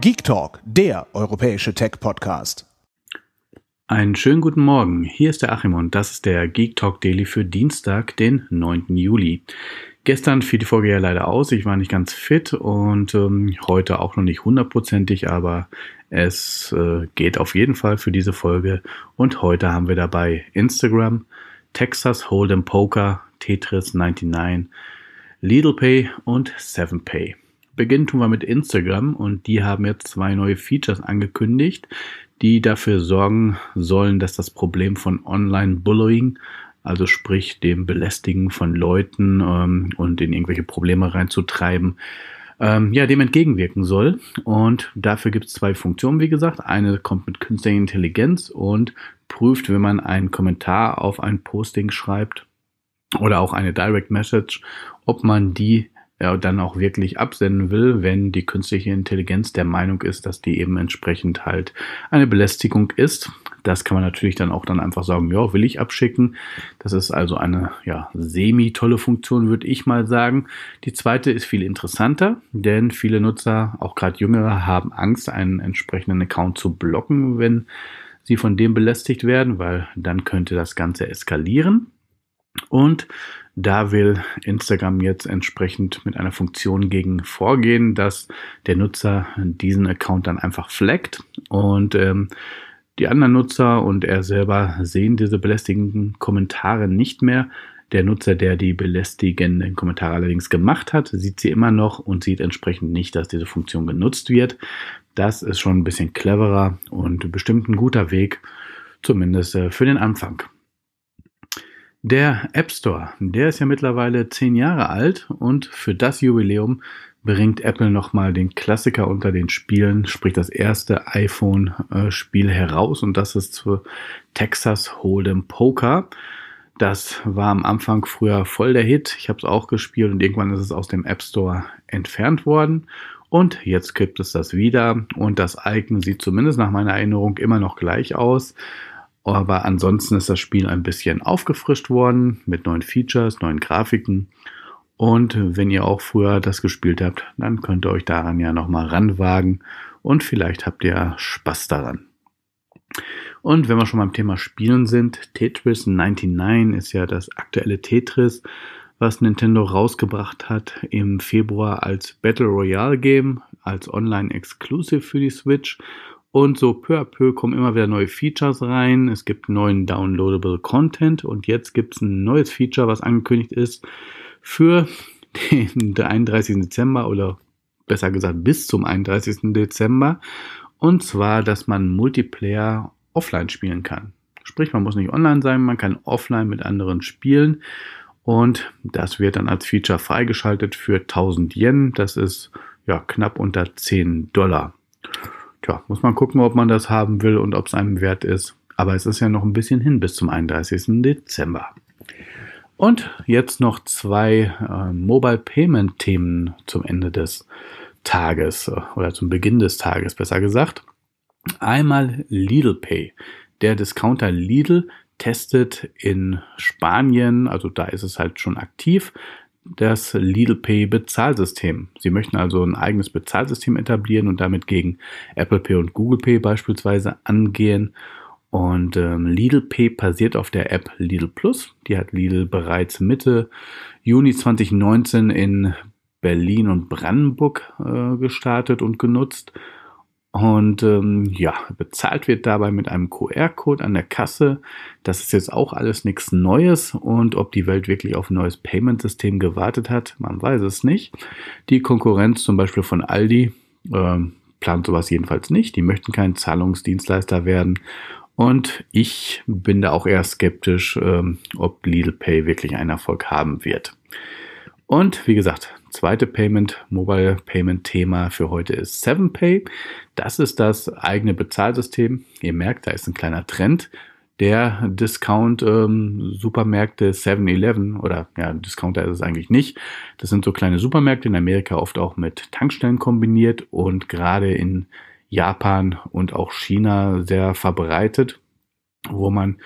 Geek Talk, der europäische Tech-Podcast. Einen schönen guten Morgen. Hier ist der Achim und das ist der Geek Talk Daily für Dienstag, den 9. Juli. Gestern fiel die Folge ja leider aus. Ich war nicht ganz fit und ähm, heute auch noch nicht hundertprozentig, aber es äh, geht auf jeden Fall für diese Folge. Und heute haben wir dabei Instagram, Texas Hold'em Poker, Tetris 99, Lidl Pay und 7Pay. Beginnen tun wir mit Instagram und die haben jetzt zwei neue Features angekündigt, die dafür sorgen sollen, dass das Problem von Online-Bullying, also sprich dem Belästigen von Leuten ähm, und in irgendwelche Probleme reinzutreiben, ähm, ja, dem entgegenwirken soll. Und dafür gibt es zwei Funktionen, wie gesagt. Eine kommt mit künstlicher Intelligenz und prüft, wenn man einen Kommentar auf ein Posting schreibt oder auch eine Direct Message, ob man die äh, dann auch wirklich absenden will, wenn die künstliche Intelligenz der Meinung ist, dass die eben entsprechend halt eine Belästigung ist. Das kann man natürlich dann auch dann einfach sagen, ja, will ich abschicken. Das ist also eine ja, semi-tolle Funktion, würde ich mal sagen. Die zweite ist viel interessanter, denn viele Nutzer, auch gerade jüngere, haben Angst, einen entsprechenden Account zu blocken, wenn sie von dem belästigt werden, weil dann könnte das Ganze eskalieren. Und da will Instagram jetzt entsprechend mit einer Funktion gegen vorgehen, dass der Nutzer diesen Account dann einfach flaggt und ähm, die anderen Nutzer und er selber sehen diese belästigenden Kommentare nicht mehr. Der Nutzer, der die belästigenden Kommentare allerdings gemacht hat, sieht sie immer noch und sieht entsprechend nicht, dass diese Funktion genutzt wird. Das ist schon ein bisschen cleverer und bestimmt ein guter Weg, zumindest äh, für den Anfang. Der App Store, der ist ja mittlerweile zehn Jahre alt und für das Jubiläum bringt Apple nochmal den Klassiker unter den Spielen, sprich das erste iPhone-Spiel heraus und das ist zu Texas Hold'em Poker. Das war am Anfang früher voll der Hit. Ich habe es auch gespielt und irgendwann ist es aus dem App Store entfernt worden. Und jetzt gibt es das wieder und das Icon sieht zumindest nach meiner Erinnerung immer noch gleich aus. Aber ansonsten ist das Spiel ein bisschen aufgefrischt worden mit neuen Features, neuen Grafiken. Und wenn ihr auch früher das gespielt habt, dann könnt ihr euch daran ja nochmal ranwagen und vielleicht habt ihr Spaß daran. Und wenn wir schon beim Thema Spielen sind, Tetris 99 ist ja das aktuelle Tetris, was Nintendo rausgebracht hat im Februar als Battle Royale Game, als Online-Exclusive für die Switch und so peu à peu kommen immer wieder neue Features rein. Es gibt neuen Downloadable Content und jetzt gibt es ein neues Feature, was angekündigt ist für den 31. Dezember oder besser gesagt bis zum 31. Dezember. Und zwar, dass man Multiplayer offline spielen kann. Sprich, man muss nicht online sein, man kann offline mit anderen spielen. Und das wird dann als Feature freigeschaltet für 1000 Yen. Das ist ja knapp unter 10 Dollar. Tja, muss man gucken, ob man das haben will und ob es einem wert ist. Aber es ist ja noch ein bisschen hin bis zum 31. Dezember. Und jetzt noch zwei äh, Mobile Payment Themen zum Ende des Tages äh, oder zum Beginn des Tages besser gesagt. Einmal Lidl Pay. Der Discounter Lidl testet in Spanien, also da ist es halt schon aktiv, das Lidl Pay Bezahlsystem. Sie möchten also ein eigenes Bezahlsystem etablieren und damit gegen Apple Pay und Google Pay beispielsweise angehen. Und ähm, Lidl Pay basiert auf der App Lidl Plus. Die hat Lidl bereits Mitte Juni 2019 in Berlin und Brandenburg äh, gestartet und genutzt. Und ähm, ja, bezahlt wird dabei mit einem QR-Code an der Kasse. Das ist jetzt auch alles nichts Neues. Und ob die Welt wirklich auf ein neues Payment-System gewartet hat, man weiß es nicht. Die Konkurrenz zum Beispiel von Aldi äh, plant sowas jedenfalls nicht. Die möchten kein Zahlungsdienstleister werden. Und ich bin da auch eher skeptisch, ähm, ob Lidl Pay wirklich einen Erfolg haben wird. Und wie gesagt, zweite Payment, Mobile Payment Thema für heute ist 7Pay. Das ist das eigene Bezahlsystem. Ihr merkt, da ist ein kleiner Trend der Discount-Supermärkte ähm, 7-Eleven oder ja, Discounter ist es eigentlich nicht. Das sind so kleine Supermärkte in Amerika, oft auch mit Tankstellen kombiniert und gerade in Japan und auch China sehr verbreitet, wo man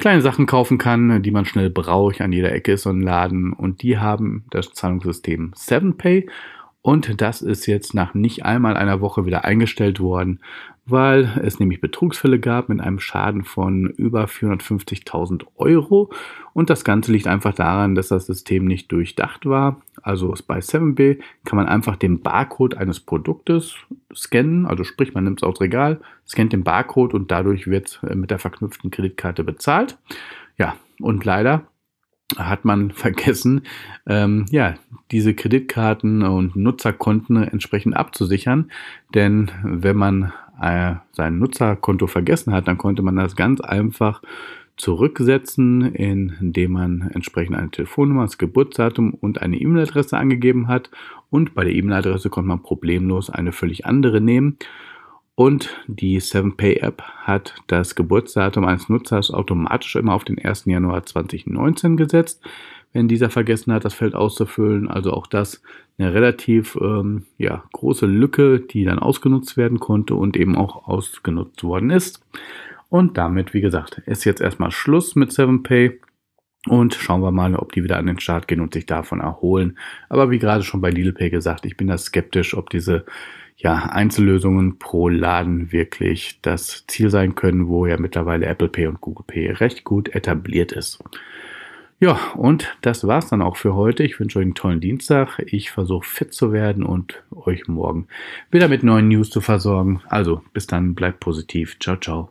kleine Sachen kaufen kann, die man schnell braucht. An jeder Ecke ist so ein Laden und die haben das Zahlungssystem 7Pay und das ist jetzt nach nicht einmal einer Woche wieder eingestellt worden, weil es nämlich Betrugsfälle gab mit einem Schaden von über 450.000 Euro. Und das Ganze liegt einfach daran, dass das System nicht durchdacht war also bei 7B kann man einfach den Barcode eines Produktes scannen, also sprich, man nimmt es aufs Regal, scannt den Barcode und dadurch wird äh, mit der verknüpften Kreditkarte bezahlt. Ja, und leider hat man vergessen, ähm, ja, diese Kreditkarten und Nutzerkonten entsprechend abzusichern. Denn wenn man äh, sein Nutzerkonto vergessen hat, dann konnte man das ganz einfach zurücksetzen, indem man entsprechend eine Telefonnummer, das Geburtsdatum und eine E-Mail-Adresse angegeben hat. Und bei der E-Mail-Adresse konnte man problemlos eine völlig andere nehmen. Und die 7-Pay-App hat das Geburtsdatum eines Nutzers automatisch immer auf den 1. Januar 2019 gesetzt, wenn dieser vergessen hat, das Feld auszufüllen. Also auch das eine relativ ähm, ja, große Lücke, die dann ausgenutzt werden konnte und eben auch ausgenutzt worden ist. Und damit, wie gesagt, ist jetzt erstmal Schluss mit 7Pay. Und schauen wir mal, ob die wieder an den Start gehen und sich davon erholen. Aber wie gerade schon bei Lidl Pay gesagt, ich bin da skeptisch, ob diese ja, Einzellösungen pro Laden wirklich das Ziel sein können, wo ja mittlerweile Apple Pay und Google Pay recht gut etabliert ist. Ja, und das war's dann auch für heute. Ich wünsche euch einen tollen Dienstag. Ich versuche fit zu werden und euch morgen wieder mit neuen News zu versorgen. Also bis dann, bleibt positiv. Ciao, ciao